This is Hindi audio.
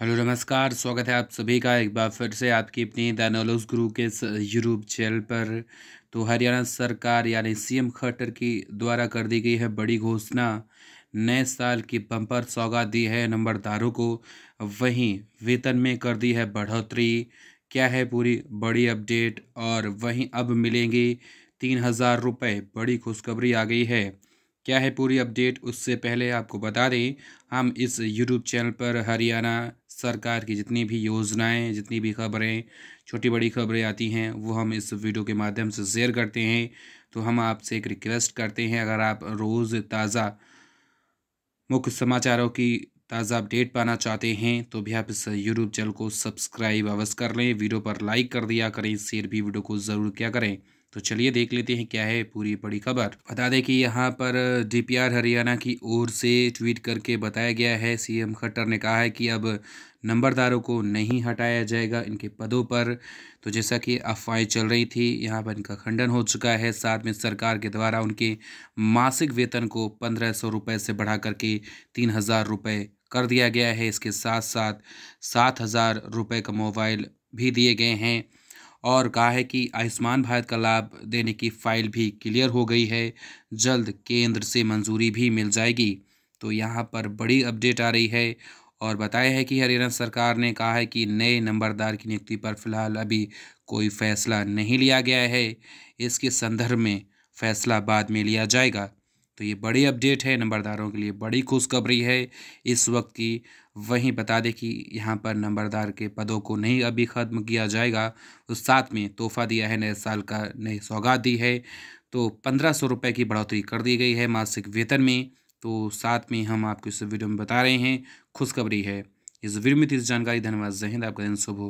हेलो नमस्कार स्वागत है आप सभी का एक बार फिर से आपकी अपनी दानोलॉज गुरु के यूट्यूब चैनल पर तो हरियाणा सरकार यानी सीएम खट्टर की द्वारा कर दी गई है बड़ी घोषणा नए साल की बम्पर सौगात दी है नंबरदारों को वहीं वेतन में कर दी है बढ़ोतरी क्या है पूरी बड़ी अपडेट और वहीं अब मिलेंगी तीन हज़ार रुपये बड़ी खुशखबरी आ गई है क्या है पूरी अपडेट उससे पहले आपको बता दें हम इस यूट्यूब चैनल पर हरियाणा सरकार की जितनी भी योजनाएं जितनी भी खबरें छोटी बड़ी खबरें आती हैं वो हम इस वीडियो के माध्यम से शेयर करते हैं तो हम आपसे एक रिक्वेस्ट करते हैं अगर आप रोज़ ताज़ा मुख्य समाचारों की ताज़ा अपडेट पाना चाहते हैं तो भी आप इस यूट्यूब चैनल को सब्सक्राइब अवश्य कर लें वीडियो पर लाइक कर दिया करें शेयर भी वीडियो को ज़रूर किया करें तो चलिए देख लेते हैं क्या है पूरी बड़ी खबर बता दें कि यहाँ पर डीपीआर हरियाणा की ओर से ट्वीट करके बताया गया है सीएम खट्टर ने कहा है कि अब नंबरदारों को नहीं हटाया जाएगा इनके पदों पर तो जैसा कि अफवाहें चल रही थी यहाँ पर इनका खंडन हो चुका है साथ में सरकार के द्वारा उनके मासिक वेतन को पंद्रह सौ रुपये से बढ़ा करके तीन हज़ार रुपये कर दिया गया है इसके साथ साथ सात हज़ार रुपये का मोबाइल भी दिए गए हैं और कहा है कि आयुष्मान भारत का लाभ देने की फाइल भी क्लियर हो गई है जल्द केंद्र से मंजूरी भी मिल जाएगी तो यहाँ पर बड़ी अपडेट आ रही है और बताया है कि हरियाणा सरकार ने कहा है कि नए नंबरदार की नियुक्ति पर फिलहाल अभी कोई फैसला नहीं लिया गया है इसके संदर्भ में फैसला बाद में लिया जाएगा तो ये बड़ी अपडेट है नंबरदारों के लिए बड़ी खुशखबरी है इस वक्त की वहीं बता दें कि यहाँ पर नंबरदार के पदों को नहीं अभी ख़त्म किया जाएगा उस साथ में तोहफा दिया है नए साल का नई सौगात दी है तो पंद्रह सौ रुपये की बढ़ोतरी कर दी गई है मासिक वेतन में तो साथ में हम आपको इस वीडियो में बता रहे हैं खुशखबरी है इस वीडियो में तीस जानकारी धन्यवाद जहिंद आपका दिन शुभ